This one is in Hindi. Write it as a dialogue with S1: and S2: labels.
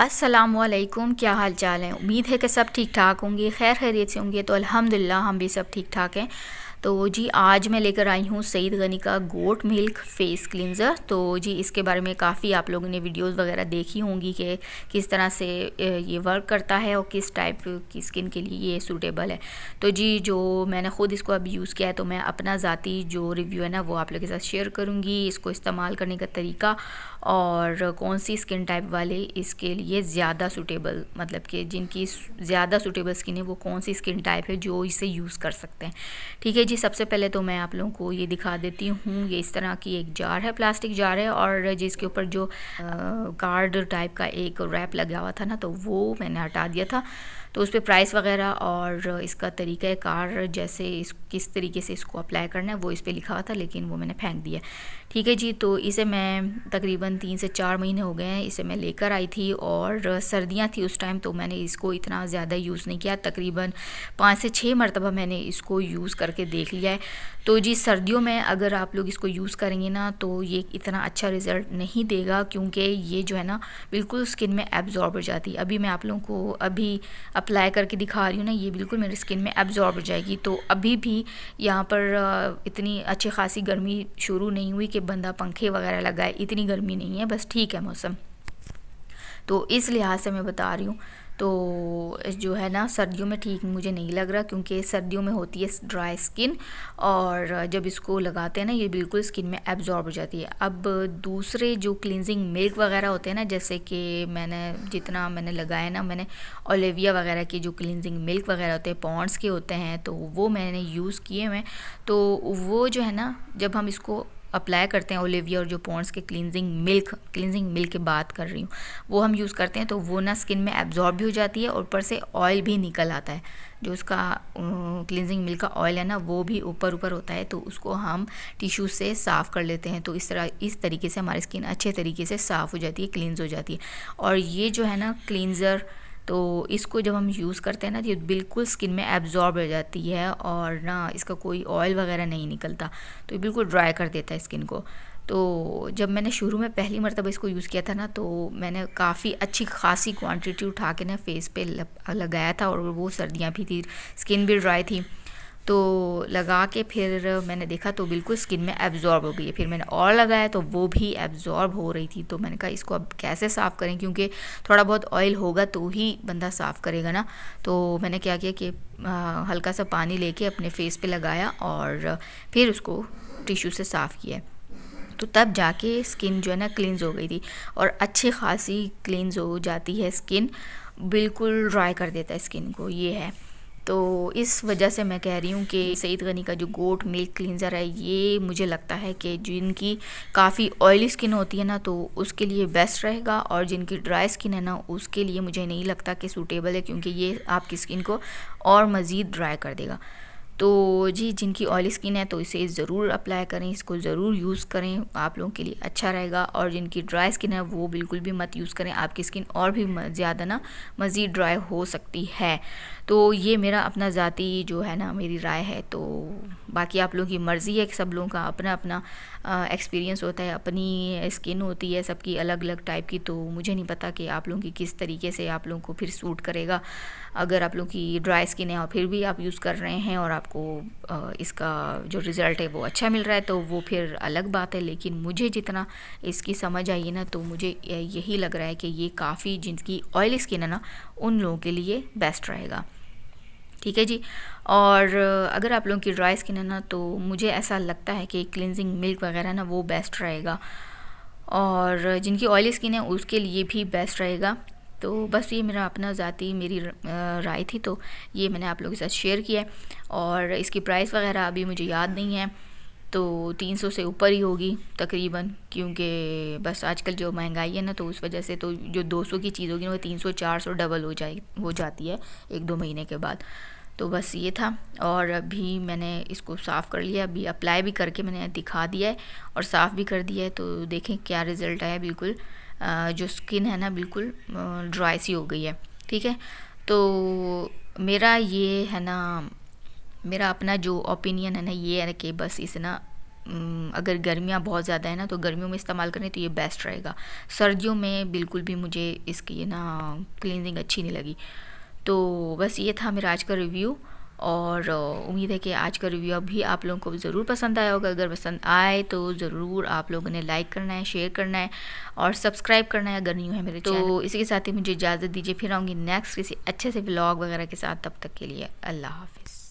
S1: असलकुम क्या हाल चाल है उम्मीद है कि सब ठीक ठाक होंगे खैर खैरियत से होंगे तो अल्हम्दुलिल्लाह हम भी सब ठीक ठाक हैं तो जी आज मैं लेकर आई हूँ सईद गनी का गोट मिल्क फेस क्लिनज़र तो जी इसके बारे में काफ़ी आप लोगों ने वीडियोस वगैरह देखी होंगी कि किस तरह से ये वर्क करता है और किस टाइप की स्किन के लिए ये सूटेबल है तो जी जो मैंने ख़ुद इसको अब यूज़ किया है तो मैं अपना ज़ाती जो रिव्यू है ना वो आप लोगों के साथ शेयर करूँगी इसको इस्तेमाल करने का तरीका और कौन सी स्किन टाइप वाले इसके लिए ज़्यादा सूटेबल मतलब कि जिनकी ज़्यादा सूटेबल स्किन है वो कौन सी स्किन टाइप है जो इसे यूज़ कर सकते हैं ठीक है जी जी सबसे पहले तो मैं आप लोगों को ये दिखा देती हूँ ये इस तरह की एक जार है प्लास्टिक जार है और जिसके ऊपर जो कार्ड टाइप का एक रैप लगा हुआ था ना तो वो मैंने हटा दिया था तो उस पर प्राइस वगैरह और इसका तरीका कार जैसे इस किस तरीके से इसको अप्लाई करना है वो इस पर लिखा हुआ था लेकिन वो मैंने फेंक दिया ठीक है जी तो इसे मैं तकरीबन तीन से चार महीने हो गए हैं इसे मैं लेकर आई थी और सर्दियाँ थी उस टाइम तो मैंने इसको इतना ज़्यादा यूज़ नहीं किया तकरीबन पाँच से छः मरतबा मैंने इसको यूज़ करके देख लिया है तो जी सर्दियों में अगर आप लोग इसको यूज़ करेंगे ना तो ये इतना अच्छा रिज़ल्ट नहीं देगा क्योंकि ये जो है ना बिल्कुल स्किन में एब्जॉर्ब हो जाती है अभी मैं आप लोगों को अभी अप्लाई करके दिखा रही हूँ ना ये बिल्कुल मेरी स्किन में एब्जॉर्ब हो जाएगी तो अभी भी यहाँ पर इतनी अच्छी खासी गर्मी शुरू नहीं हुई कि बंदा पंखे वगैरह लगाए इतनी गर्मी नहीं है बस ठीक है मौसम तो इस लिहाज से मैं बता रही हूँ तो जो है ना सर्दियों में ठीक मुझे नहीं लग रहा क्योंकि सर्दियों में होती है ड्राई स्किन और जब इसको लगाते हैं ना ये बिल्कुल स्किन में एब्जॉर्ब हो जाती है अब दूसरे जो क्लिनजिंग मिल्क वगैरह होते हैं ना जैसे कि मैंने जितना मैंने लगाया ना मैंने ओलेविया वगैरह के जो क्लिनजिंग मिल्क वगैरह होते हैं पॉन्ड्स के होते हैं तो वो मैंने यूज़ किए हुए तो वो जो है ना जब हम इसको अप्लाई करते हैं ओलिविया और जो पोन्स के क्लिनजिंग मिल्क क्लिनजिंग मिल्क की बात कर रही हूँ वो हम यूज़ करते हैं तो वो ना स्किन में एब्जॉर्ब भी हो जाती है और ऊपर से ऑयल भी निकल आता है जो उसका क्लिनजिंग मिल्क का ऑयल है ना वो भी ऊपर ऊपर होता है तो उसको हम टिश्यू से साफ़ कर लेते हैं तो इस तरह इस तरीके से हमारी स्किन अच्छे तरीके से साफ़ हो जाती है क्लिनज हो जाती है और ये जो है ना क्लिनज़र तो इसको जब हम यूज़ करते हैं ना तो ये बिल्कुल स्किन में एब्जॉर्ब हो जाती है और ना इसका कोई ऑयल वगैरह नहीं निकलता तो ये बिल्कुल ड्राई कर देता है स्किन को तो जब मैंने शुरू में पहली मरतब इसको यूज़ किया था ना तो मैंने काफ़ी अच्छी खासी क्वांटिटी उठा के ना फेस पे लगाया था और वो सर्दियाँ भी थी स्किन भी ड्राई थी तो लगा के फिर मैंने देखा तो बिल्कुल स्किन में एब्ज़ॉर्ब हो गई है फिर मैंने और लगाया तो वो भी एब्ज़ॉर्ब हो रही थी तो मैंने कहा इसको अब कैसे साफ़ करें क्योंकि थोड़ा बहुत ऑयल होगा तो ही बंदा साफ़ करेगा ना तो मैंने क्या किया कि हल्का सा पानी लेके अपने फेस पे लगाया और फिर उसको टिश्यू से साफ़ किया तो तब जाके स्किन जो है ना क्लिनज हो गई थी और अच्छी खासी क्लिनज हो जाती है स्किन बिल्कुल ड्राई कर देता है स्किन को ये है तो इस वजह से मैं कह रही हूँ कि सईद गनी का जो गोट मिल्क क्लिनज़र है ये मुझे लगता है कि जिनकी काफ़ी ऑयली स्किन होती है ना तो उसके लिए बेस्ट रहेगा और जिनकी ड्राई स्किन है ना उसके लिए मुझे नहीं लगता कि सूटेबल है क्योंकि ये आपकी स्किन को और मज़ीद ड्राई कर देगा तो जी जिनकी ऑयली स्किन है तो इसे ज़रूर अप्लाई करें इसको ज़रूर यूज़ करें आप लोगों के लिए अच्छा रहेगा और जिनकी ड्राई स्किन है वो बिल्कुल भी मत यूज़ करें आपकी स्किन और भी ज़्यादा ना मज़ीद ड्राई हो सकती है तो ये मेरा अपना ज़ाती जो है ना मेरी राय है तो बाकी आप लोगों की मर्ज़ी है कि सब लोगों का अपना अपना एक्सपीरियंस होता है अपनी स्किन होती है सबकी अलग अलग टाइप की तो मुझे नहीं पता कि आप लोगों की किस तरीके से आप लोगों को फिर सूट करेगा अगर आप लोगों की ड्राई स्किन है और फिर भी आप यूज़ कर रहे हैं और आप आपको इसका जो रिज़ल्ट है वो अच्छा मिल रहा है तो वो फिर अलग बात है लेकिन मुझे जितना इसकी समझ आई है ना तो मुझे यही लग रहा है कि ये काफ़ी जिनकी ऑयली स्किन है ना उन लोगों के लिए बेस्ट रहेगा ठीक है जी और अगर आप लोगों की ड्राई स्किन है ना तो मुझे ऐसा लगता है कि क्लिनजिंग मिल्क वगैरह ना वो बेस्ट रहेगा और जिनकी ऑयली स्किन है उसके लिए भी बेस्ट रहेगा तो बस ये मेरा अपना ज़ाती मेरी राय थी तो ये मैंने आप लोगों के साथ शेयर किया है और इसकी प्राइस वगैरह अभी मुझे याद नहीं है तो 300 से ऊपर ही होगी तकरीबन क्योंकि बस आजकल जो महंगाई है ना तो उस वजह से तो जो 200 की चीज़ होगी ना वो 300 400 डबल हो जाए हो जाती है एक दो महीने के बाद तो बस ये था और अभी मैंने इसको साफ़ कर लिया अभी अप्लाई भी करके मैंने दिखा दिया है और साफ़ भी कर दिया है तो देखें क्या रिज़ल्ट आया बिल्कुल जो स्किन है ना बिल्कुल ड्राई सी हो गई है ठीक है तो मेरा ये है ना मेरा अपना जो ओपिनियन है ना ये है कि बस इसे ना अगर गर्मियाँ बहुत ज़्यादा है ना तो गर्मियों में इस्तेमाल करें तो ये बेस्ट रहेगा सर्दियों में बिल्कुल भी मुझे इसकी ना क्लिनजिंग अच्छी नहीं लगी तो बस ये था मेरा आज का रिव्यू और उम्मीद है कि आज का रिव्यू भी आप लोगों को ज़रूर पसंद आया होगा अगर पसंद आए तो ज़रूर आप लोगों ने लाइक करना है शेयर करना है और सब्सक्राइब करना है अगर न्यू है मेरे तो इसी के साथ ही मुझे इजाज़त दीजिए फिर आऊँगी नेक्स्ट किसी अच्छे से ब्लॉग वगैरह के साथ तब तक के लिए अल्लाह हाफिज़